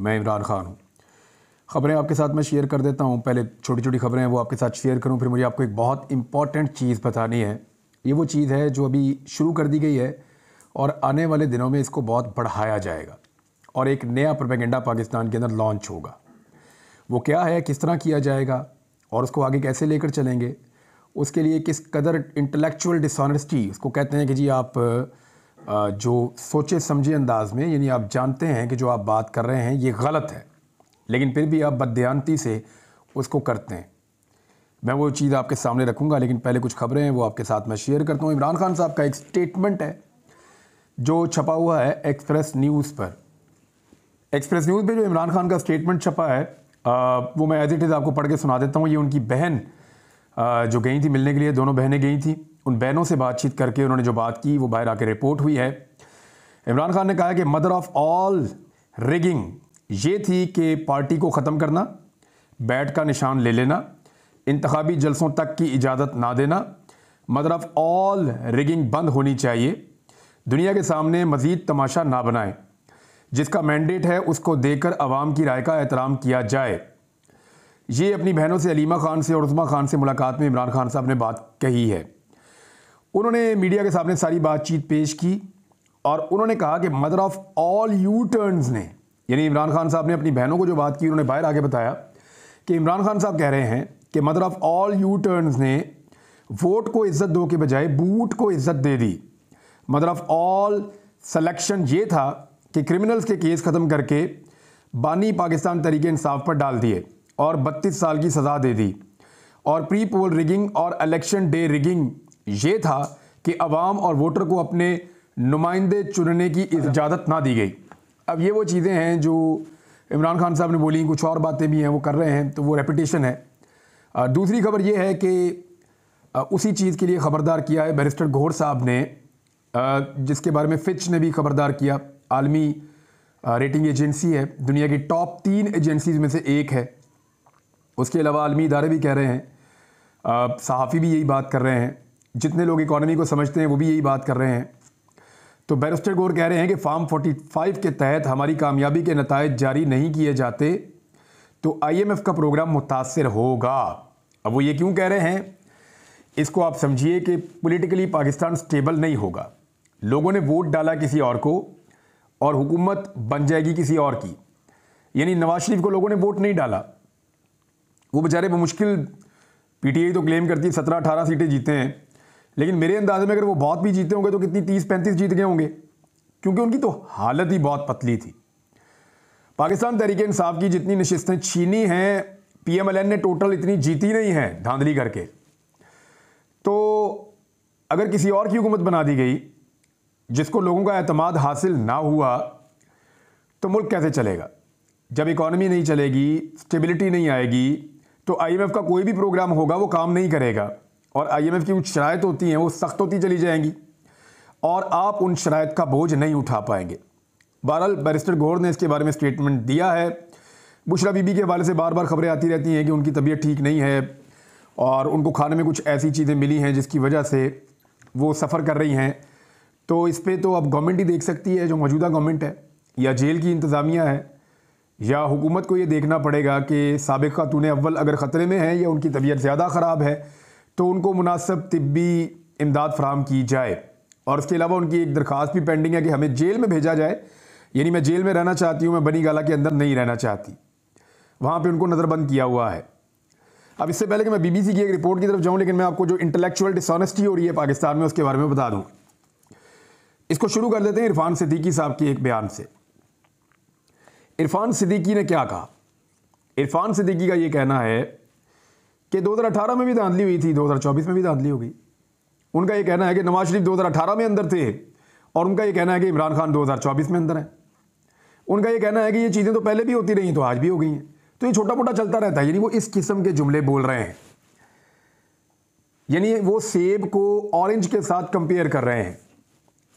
मैं इमरान खान हूँ ख़बरें आपके साथ मैं शेयर कर देता हूँ पहले छोटी छोटी ख़बरें हैं वो आपके साथ शेयर करूँ फिर मुझे आपको एक बहुत इंपॉर्टेंट चीज़ बतानी है ये वो चीज़ है जो अभी शुरू कर दी गई है और आने वाले दिनों में इसको बहुत बढ़ाया जाएगा और एक नया प्रोपेगेंडा पाकिस्तान के अंदर लॉन्च होगा वो क्या है किस तरह किया जाएगा और उसको आगे कैसे लेकर चलेंगे उसके लिए किस कदर इंटेलेक्चुअल डिसऑनेस्टी उसको कहते हैं कि जी आप जो सोचे समझे अंदाज में यानी आप जानते हैं कि जो आप बात कर रहे हैं ये गलत है लेकिन फिर भी आप बदयानती से उसको करते हैं मैं वो चीज़ आपके सामने रखूँगा लेकिन पहले कुछ खबरें हैं वो आपके साथ मैं शेयर करता हूँ इमरान खान साहब का एक स्टेटमेंट है जो छपा हुआ है एक्सप्रेस न्यूज़ पर एक्सप्रेस न्यूज़ पर जो इमरान खान का स्टेटमेंट छपा है वो मैं एज इट इज़ आपको पढ़ के सुना देता हूँ ये उनकी बहन जो गई थी मिलने के लिए दोनों बहनें गई थी उन बहनों से बातचीत करके उन्होंने जो बात की वो बाहर आके रिपोर्ट हुई है इमरान खान ने कहा कि मदर ऑफ ऑल रिगिंग ये थी कि पार्टी को ख़त्म करना बैट का निशान ले लेना इंतबी जलसों तक की इजाज़त ना देना मदर ऑफ ऑल रिगिंग बंद होनी चाहिए दुनिया के सामने मज़ीद तमाशा ना बनाए जिसका मैंडेट है उसको देकर आवाम की राय का एहतराम किया जाए ये अपनी बहनों से अलीमा खान से और उस्मा खान से मुलाकात में इमरान खान साहब ने बात कही है उन्होंने मीडिया के सामने सारी बातचीत पेश की और उन्होंने कहा कि mother of all U turns ने यानी इमरान खान साहब ने अपनी बहनों को जो बात की उन्होंने बाहर आके बताया कि इमरान खान साहब कह रहे हैं कि mother of all U turns ने वोट को इज्जत दो के बजाय बूट को इज्जत दे दी मदर ऑफ ऑल सलेक्शन ये था कि क्रिमिनल्स के केस ख़त्म करके बानी पाकिस्तान तरीके इंसाफ पर डाल दिए और बत्तीस साल की सज़ा दे दी और प्री पोल रिगिंग और इलेक्शन डे रिगिंग ये था कि अवाम और वोटर को अपने नुमाइंदे चुनने की इजाज़त ना दी गई अब ये वो चीज़ें हैं जो इमरान खान साहब ने बोली कुछ और बातें भी हैं वो कर रहे हैं तो वो रेपटेशन है दूसरी खबर ये है कि उसी चीज़ के लिए ख़बरदार किया है बैरिस्टर घोर साहब ने जिसके बारे में फिच ने भी ख़बरदार किया आलमी रेटिंग एजेंसी है दुनिया की टॉप तीन एजेंसीज में से एक है उसके अलावा आलमी इदारे भी कह रहे हैं सहाफ़ी भी यही बात कर रहे हैं जितने लोग इकॉनमी को समझते हैं वो भी यही बात कर रहे हैं तो बैरिस्टर गोर कह रहे हैं कि फार्म 45 के तहत हमारी कामयाबी के नतज जारी नहीं किए जाते तो आईएमएफ का प्रोग्राम मुतासर होगा अब वो ये क्यों कह रहे हैं इसको आप समझिए कि पॉलिटिकली पाकिस्तान स्टेबल नहीं होगा लोगों ने वोट डाला किसी और को और हुकूमत बन जाएगी किसी और की यानी नवाज शरीफ को लोगों ने वोट नहीं डाला वो बेचारे मुश्किल पीटीआई तो क्लेम करती है सत्रह अठारह सीटें जीते हैं लेकिन मेरे अंदाजे में अगर वो बहुत भी जीते होंगे तो कितनी तीस पैंतीस जीत गए होंगे क्योंकि उनकी तो हालत ही बहुत पतली थी पाकिस्तान तहरीक इंसाफ की जितनी नशस्तें छीनी हैं एन ने टोटल इतनी जीती नहीं है धांधली करके तो अगर किसी और की हुकूमत बना दी गई जिसको लोगों का अतमाद हासिल ना हुआ तो मुल्क कैसे चलेगा जब इकॉनमी नहीं चलेगी स्टेबिलिटी नहीं आएगी तो आईएमएफ का कोई भी प्रोग्राम होगा वो काम नहीं करेगा और आईएमएफ की कुछ शरात होती हैं वो सख्त होती चली जाएंगी और आप उन शरात का बोझ नहीं उठा पाएंगे बहरहाल बैरिस्टर गौर ने इसके बारे में स्टेटमेंट दिया है बुशरा बीबी के हवाले से बार बार खबरें आती रहती हैं कि उनकी तबीयत ठीक नहीं है और उनको खाने में कुछ ऐसी चीज़ें मिली हैं जिसकी वजह से वो सफ़र कर रही हैं तो इस पर तो अब गवर्नमेंट ही देख सकती है जो मौजूदा गवर्नमेंट है या जेल की इंतज़ामिया है या हुकूमत को ये देखना पड़ेगा कि सबक खातून अव्वल अगर ख़तरे में है या उनकी तबीयत ज़्यादा ख़राब है तो उनको मुनासब तबी इमदाद फ्राहम की जाए और इसके अलावा उनकी एक दरख्वास्त भी पेंडिंग है कि हमें जेल में भेजा जाए यानी मैं जेल में रहना चाहती हूँ मैं बनी गाला के अंदर नहीं रहना चाहती वहाँ पर उनको नज़रबंद किया हुआ है अब इससे पहले कि मैं बीबीसी की एक रिपोर्ट की तरफ जाऊँ लेकिन मैं आपको जो इंटेलेक्चुअल डिसऑनेस्टी हो रही है पाकिस्तान में उसके बारे में बता दूँ इसको शुरू कर देते हैं इरफान सिद्दीकी साहब के एक बयान से इरफान सिद्दीकी ने क्या कहा इरफान सिद्दीकी का ये कहना है कि 2018 में भी धांधली हुई थी 2024 में भी धांधली हो गई उनका ये कहना है कि नवाज शरीफ 2018 में अंदर थे और उनका ये कहना है कि इमरान खान 2024 में अंदर हैं उनका ये कहना है कि ये चीज़ें तो पहले भी होती रही तो आज भी हो गई हैं तो ये छोटा मोटा चलता रहता है यानी वो इस किस्म के जुमले बोल रहे हैं यानी वो सेब को ऑरेंज के साथ कंपेयर कर रहे हैं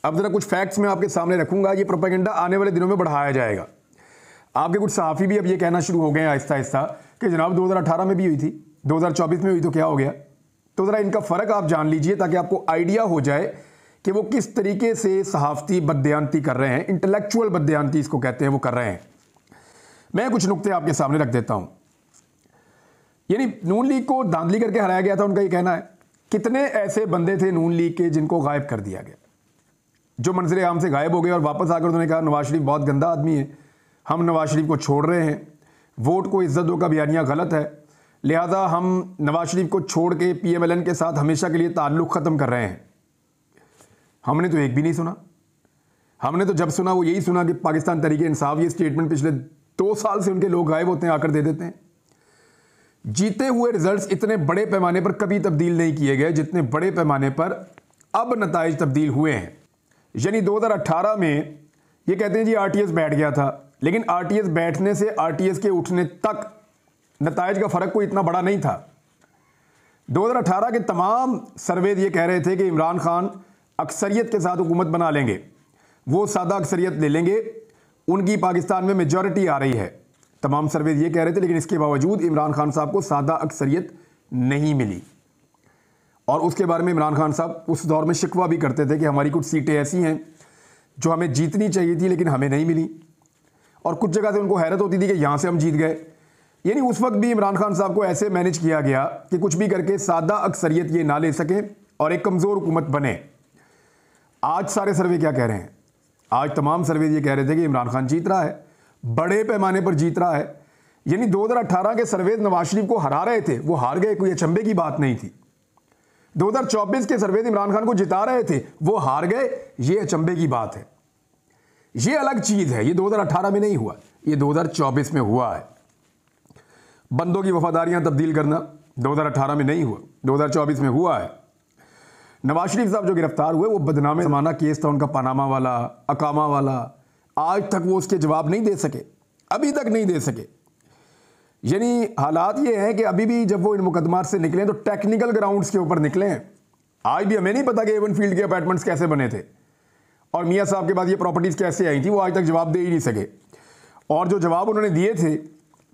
अब ज़रा कुछ फैक्ट्स मैं आपके सामने रखूंगा ये प्रोपेगेंडा आने वाले दिनों में बढ़ाया जाएगा आपके कुछ सहाफ़ी भी अब ये कहना शुरू हो गए हैं आहिस्ता आहिस्ता कि जनाब 2018 में भी हुई थी 2024 में हुई तो क्या हो गया तो ज़रा इनका फ़र्क आप जान लीजिए ताकि आपको आइडिया हो जाए कि वो किस तरीके से सहाफ़ती बदयांती कर रहे हैं इंटेलेक्चुअल बदयांती इसको कहते हैं वो कर रहे हैं मैं कुछ नुकते आपके सामने रख देता हूँ यानी नून लीग को धांधली करके हराया गया था उनका ये कहना है कितने ऐसे बंदे थे नून लीग के जिनको गायब कर दिया गया जो मंजिल आम से गायब हो गए और वापस आकर उन्होंने कहा नवाज शरीफ बहुत गंदा आदमी है हम नवाज शरीफ को छोड़ रहे हैं वोट को इज्जत दो का बयानिया गलत है लिहाजा हम नवाज शरीफ को छोड़ के पी एम एल एन के साथ हमेशा के लिए ताल्लुक़ ख़त्म कर रहे हैं हमने तो एक भी नहीं सुना हमने तो जब सुना वो यही सुना कि पाकिस्तान तरीके इंसाफ ये स्टेटमेंट पिछले दो साल से उनके लोग गायब होते हैं आकर दे देते हैं जीते हुए रिजल्ट्स इतने बड़े पैमाने पर कभी तब्दील नहीं किए गए जितने बड़े पैमाने पर अब नतज तब्दील हुए हैं यानी 2018 में ये कहते हैं जी आरटीएस बैठ गया था लेकिन आरटीएस बैठने से आरटीएस के उठने तक नतज का फ़र्क कोई इतना बड़ा नहीं था 2018 के तमाम सर्वे ये कह रहे थे कि इमरान खान अक्सरियत के साथ हुकूमत बना लेंगे वो सादा अक्सरियत ले लेंगे उनकी पाकिस्तान में मेजॉरिटी आ रही है तमाम सर्वे ये कह रहे थे लेकिन इसके बावजूद इमरान खान साहब को सादा अक्सरियत नहीं मिली और उसके बारे में इमरान खान साहब उस दौर में शिकवा भी करते थे कि हमारी कुछ सीटें ऐसी हैं जो हमें जीतनी चाहिए थी लेकिन हमें नहीं मिली और कुछ जगह से उनको हैरत होती थी कि यहाँ से हम जीत गए यानी उस वक्त भी इमरान खान साहब को ऐसे मैनेज किया गया कि कुछ भी करके सादा अक्सरियत ये ना ले सकें और एक कमज़ोर हुकूमत बने आज सारे सर्वे क्या कह रहे हैं आज तमाम सर्वे ये कह रहे थे कि इमरान खान जीत रहा है बड़े पैमाने पर जीत रहा है यानी 2018 के सर्वे नवाज शरीफ को हरा रहे थे वो हार गए कोई अचंबे की बात नहीं थी 2024 के सर्वे इमरान खान को जिता रहे थे वो हार गए ये अचंबे की बात है ये अलग चीज़ है ये 2018 में नहीं हुआ ये 2024 में हुआ है बंदों की वफादारियां तब्दील करना 2018 में नहीं हुआ 2024 में हुआ है नवाज शरीफ साहब जो गिरफ्तार हुए वो बदनाम जमाना केस था उनका पनामा वाला अकामा वाला आज तक वो उसके जवाब नहीं दे सके अभी तक नहीं दे सके यानी हालात ये हैं कि अभी भी जब वो इन मुकदमार से निकले तो टेक्निकल ग्राउंड्स के ऊपर निकले हैं आज भी हमें नहीं पता कि एवन फील्ड के अपार्टमेंट्स कैसे बने थे और मियाँ साहब के पास ये प्रॉपर्टीज़ कैसे आई थी वो आज तक जवाब दे ही नहीं सके और जो जवाब उन्होंने दिए थे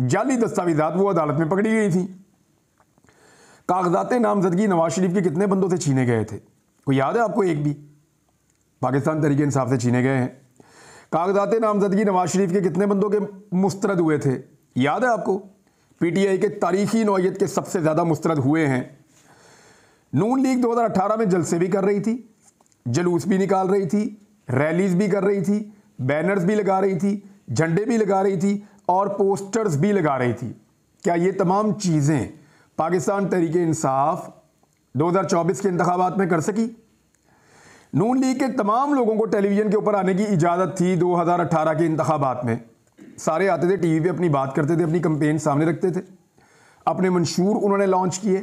जाली दस्तावेजात वो अदालत में पकड़ी गई थी कागजात नामजदगी नवाज शरीफ के कितने बंदों से छीने गए थे कोई याद है आपको एक भी पाकिस्तान तरीके इंसाफ से छीने गए हैं कागजात नामजदगी नवाज शरीफ के कितने बंदों के मुस्तरद हुए थे याद है आपको पीटीआई के तारीखी नौीयत के सबसे ज़्यादा मुस्तरद हुए हैं नून लीग 2018 में जलसे भी कर रही थी जलूस भी निकाल रही थी रैलीज भी कर रही थी बैनर्स भी लगा रही थी झंडे भी लगा रही थी और पोस्टर्स भी लगा रही थी क्या ये तमाम चीज़ें पाकिस्तान तहरीक इंसाफ 2024 के इंतबात में कर सकी नून लीग के तमाम लोगों को टेलीविज़न के ऊपर आने की इजाज़त थी 2018 के इंतबात में सारे आते थे टीवी पे अपनी बात करते थे अपनी कंपेन सामने रखते थे अपने मंशूर उन्होंने लॉन्च किए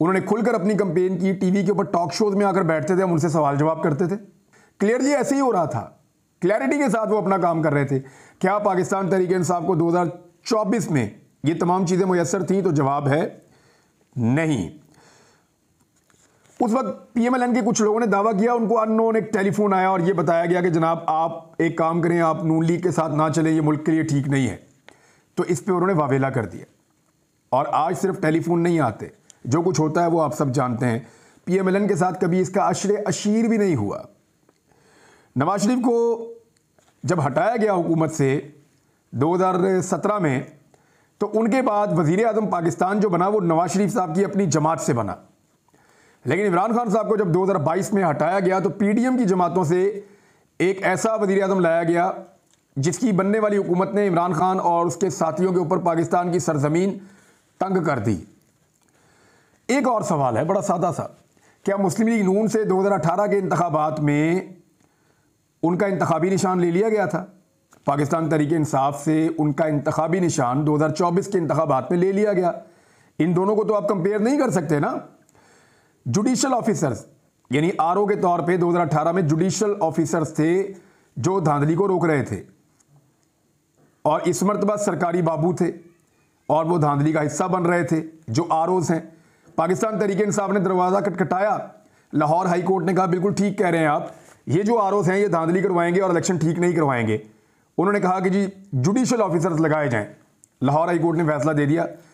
उन्होंने खुलकर अपनी कंपेन की टीवी के ऊपर टॉक शोज में आकर बैठते थे हम उनसे सवाल जवाब करते थे क्लियरली ऐसे ही हो रहा था क्लैरिटी के साथ वो अपना काम कर रहे थे क्या पाकिस्तान तरीके इंसाफ को 2024 में ये तमाम चीज़ें मैसर थी तो जवाब है नहीं उस वक्त पीएमएलएन के कुछ लोगों ने दावा किया उनको अन एक टेलीफोन आया और ये बताया गया कि जनाब आप एक काम करें आप नून लीग के साथ ना चलें ये मुल्क के लिए ठीक नहीं है तो इस पर उन्होंने वावेला कर दिया और आज सिर्फ टेलीफोन नहीं आते जो कुछ होता है वो आप सब जानते हैं पीएमएलएन के साथ कभी इसका अशर अशीर भी नहीं हुआ नवाज शरीफ को जब हटाया गया हुकूमत से 2017 में तो उनके बाद वज़ी अजम पाकिस्तान जो बना वो नवाज शरीफ साहब की अपनी जमात से बना लेकिन इमरान खान साहब को जब 2022 में हटाया गया तो पीडीएम की जमातों से एक ऐसा वजीर अजम लाया गया जिसकी बनने वाली हुकूमत ने इमरान खान और उसके साथियों के ऊपर पाकिस्तान की सरजमीन तंग कर दी एक और सवाल है बड़ा सादा सा क्या मुस्लिम लीग नून से 2018 के इंतबात में उनका इंतबी निशान ले लिया गया था पाकिस्तान तरीके इंसाफ से उनका इंतबी निशान 2024 के इंतबात में ले लिया गया इन दोनों को तो आप कंपेयर नहीं कर सकते ना जुडिशल ऑफिसर्स यानी आर के तौर पे 2018 में जुडिशल ऑफिसर्स थे जो धांधली को रोक रहे थे और इस मरतबा सरकारी बाबू थे और वो धांधली का हिस्सा बन रहे थे जो आर हैं पाकिस्तान तरीके इंसाफ ने दरवाज़ा खटखटाया लाहौर हाई कोर्ट ने कहा बिल्कुल ठीक कह रहे हैं आप ये जो आर हैं ये धांधली करवाएंगे और इलेक्शन ठीक नहीं करवाएंगे उन्होंने कहा कि जी जुडिशल ऑफिसर्स लगाए जाएँ लाहौर हाईकोर्ट ने फैसला दे दिया